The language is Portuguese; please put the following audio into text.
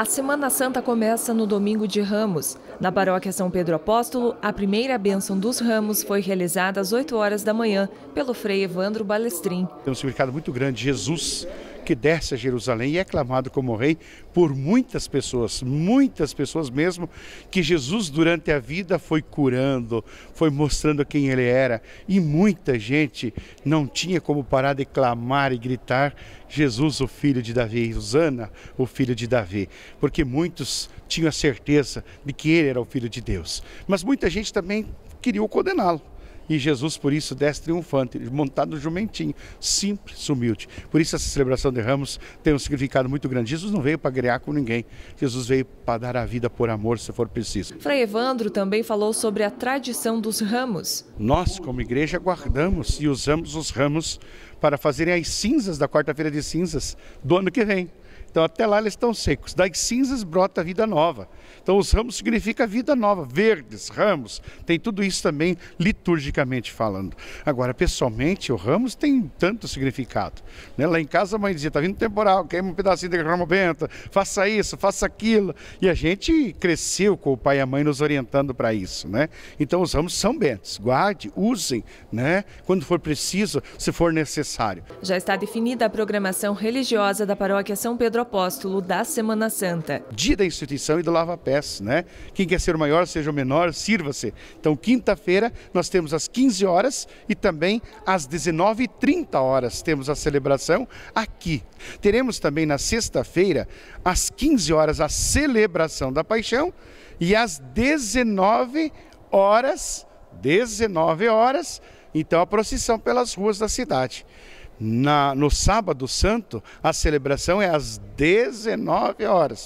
A Semana Santa começa no domingo de Ramos. Na paróquia São Pedro Apóstolo, a primeira bênção dos ramos foi realizada às 8 horas da manhã pelo frei Evandro Balestrin. Tem um significado muito grande. Jesus que desce a Jerusalém e é clamado como rei por muitas pessoas, muitas pessoas mesmo, que Jesus durante a vida foi curando, foi mostrando quem ele era. E muita gente não tinha como parar de clamar e gritar Jesus, o filho de Davi, Osana, o filho de Davi, porque muitos tinham a certeza de que ele era o filho de Deus. Mas muita gente também queria condená-lo e Jesus, por isso, desce triunfante, montado no jumentinho, simples, humilde. Por isso, essa celebração de Ramos tem um significado muito grande. Jesus não veio para grear com ninguém, Jesus veio para dar a vida por amor, se for preciso. Frei Evandro também falou sobre a tradição dos ramos. Nós, como igreja, guardamos e usamos os ramos para fazerem as cinzas da quarta-feira de cinzas do ano que vem. Então até lá eles estão secos. Das cinzas brota vida nova. Então os ramos significa vida nova, verdes, ramos, tem tudo isso também liturgicamente falando. Agora, pessoalmente, o ramos tem tanto significado. Né? Lá em casa a mãe dizia, tá vindo temporal, queima um pedacinho de ramo benta, faça isso, faça aquilo. E a gente cresceu com o pai e a mãe nos orientando para isso, né? Então os ramos são bentos, guarde, usem, né? Quando for preciso, se for necessário. Já está definida a programação religiosa da paróquia São Pedro Pedro Apóstolo da Semana Santa. Dia da instituição e do lava-pés, né? Quem quer ser o maior, seja o menor, sirva-se. Então, quinta-feira, nós temos às 15 horas e também às 19h30 horas temos a celebração aqui. Teremos também na sexta-feira, às 15 horas, a celebração da paixão e às 19 horas, 19 horas, então a procissão pelas ruas da cidade. Na, no sábado santo, a celebração é às 19 horas.